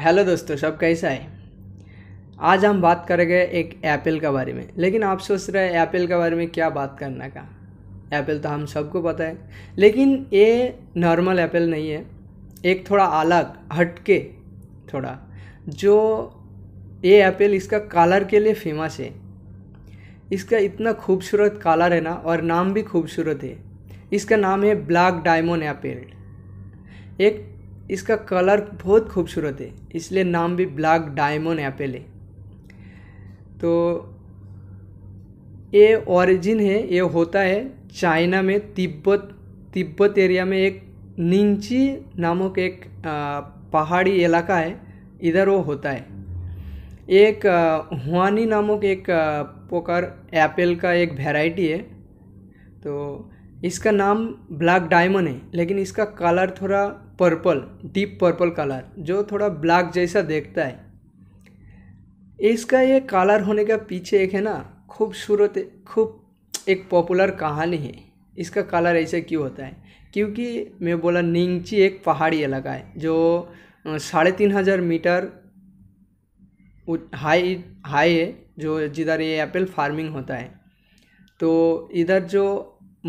hello दोस्तों सब कैसा है आज हम बात करेंगे एक एप्पल के बारे में लेकिन आप सोच रहे हैं एप्पल के बारे में क्या बात करने का एप्पल तो हम सबको पता है लेकिन ये नॉर्मल एप्पल नहीं है एक थोड़ा अलग हटके थोड़ा जो ये एप्पल इसका कलर के लिए फेमस है इसका इतना खूबसूरत कलर है ना और नाम भी खूबसूरत है इसका नाम है ब्लैक डायमंड एप्पल एक इसका कलर बहुत खूबसूरत है इसलिए नाम भी ब्लैक डायमंड एप्पल है तो ये ओरिजिन है ये होता है चाइना में तिब्बत तिब्बत एरिया में एक निंची नामक एक पहाड़ी इलाका है इधर वो होता है एक हुआनी नामक एक पोकर एप्पल का एक वैरायटी है तो इसका नाम ब्लैक डायमंड है लेकिन इसका कलर थोड़ा पर्पल डीप पर्पल कलर जो थोड़ा ब्लैक जैसा देखता है इसका ये कलर होने का पीछे एक है ना खूबसूरत खूब एक पॉपुलर कहानी है इसका कलर ऐसे क्यों होता है क्योंकि मैं बोला निंगची एक पहाड़ी इलाका है जो साढ़े तीन हज़ार मीटर हाई हाई है जो जिधर ये एप्पल फार्मिंग होता है तो इधर जो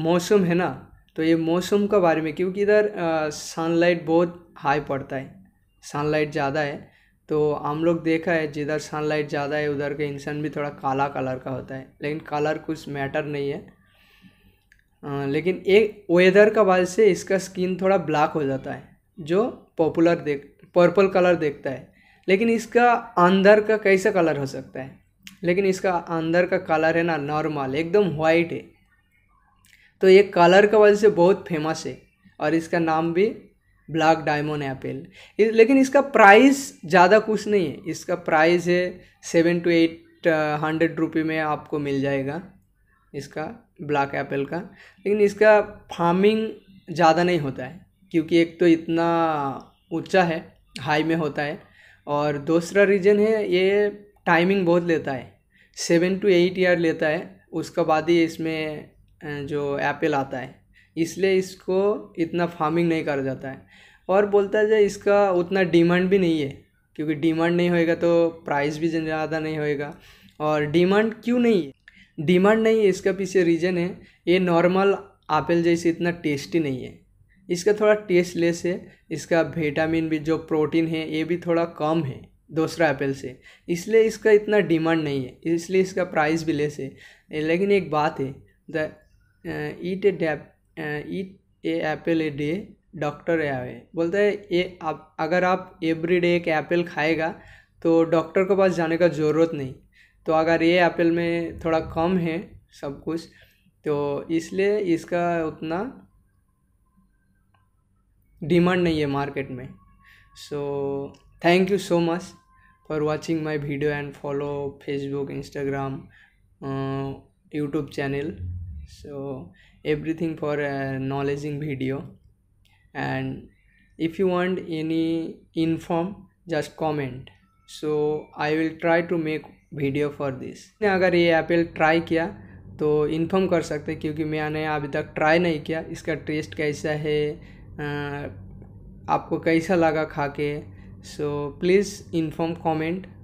मौसम है ना तो ये मौसम का बारे में क्योंकि इधर सनलाइट बहुत हाई पड़ता है सनलाइट ज़्यादा है तो हम लोग देखा है जिधर सनलाइट ज़्यादा है उधर का इंसान भी थोड़ा काला कलर का होता है लेकिन कलर कुछ मैटर नहीं है आ, लेकिन एक वेदर का वजह से इसका स्किन थोड़ा ब्लैक हो जाता है जो पॉपुलर देख पर्पल कलर देखता है लेकिन इसका अंदर का कैसा कलर हो सकता है लेकिन इसका अंदर का कलर है ना नॉर्मल एकदम वाइट है तो ये कलर का वजह से बहुत फेमस है और इसका नाम भी ब्लैक डायमंड एप्पल लेकिन इसका प्राइस ज़्यादा कुछ नहीं है इसका प्राइस है सेवन टू एट हंड्रेड रुपये में आपको मिल जाएगा इसका ब्लैक एप्पल का लेकिन इसका फार्मिंग ज़्यादा नहीं होता है क्योंकि एक तो इतना ऊंचा है हाई में होता है और दूसरा रीज़न है ये टाइमिंग बहुत लेता है सेवन टू एट ईयर लेता है उसका बाद ही इसमें जो एप्पल आता है इसलिए इसको इतना फार्मिंग नहीं करा जाता है और बोलता है इसका उतना डिमांड भी नहीं है क्योंकि डिमांड नहीं होएगा तो प्राइस भी ज़्यादा नहीं होएगा और डिमांड क्यों नहीं है डिमांड नहीं है इसका पीछे रीज़न है ये नॉर्मल एप्पल जैसे इतना टेस्टी नहीं है इसका थोड़ा टेस्ट लेस है इसका विटामिन भी जो प्रोटीन है ये भी थोड़ा कम है दूसरा एप्पल से इसलिए इसका इतना डिमांड नहीं है इसलिए इसका प्राइस भी लेस है लेकिन एक बात है द ईट ए डैप eat a apple a day doctor away बोलता है ए आप अगर आप एवरी डे एक एप्पल खाएगा तो डॉक्टर के पास जाने का ज़रूरत नहीं तो अगर ये एप्पल में थोड़ा कम है सब कुछ तो इसलिए इसका उतना डिमांड नहीं है मार्केट में so thank you so much for watching my video and follow Facebook Instagram YouTube channel so everything for a knowledging video and if you want any inform just comment so i will try to make video for this ने अगर ये apple try किया तो inform कर सकते क्योंकि मैंने अभी तक ट्राई नहीं किया इसका टेस्ट कैसा है आ, आपको कैसा लगा खा के so please inform comment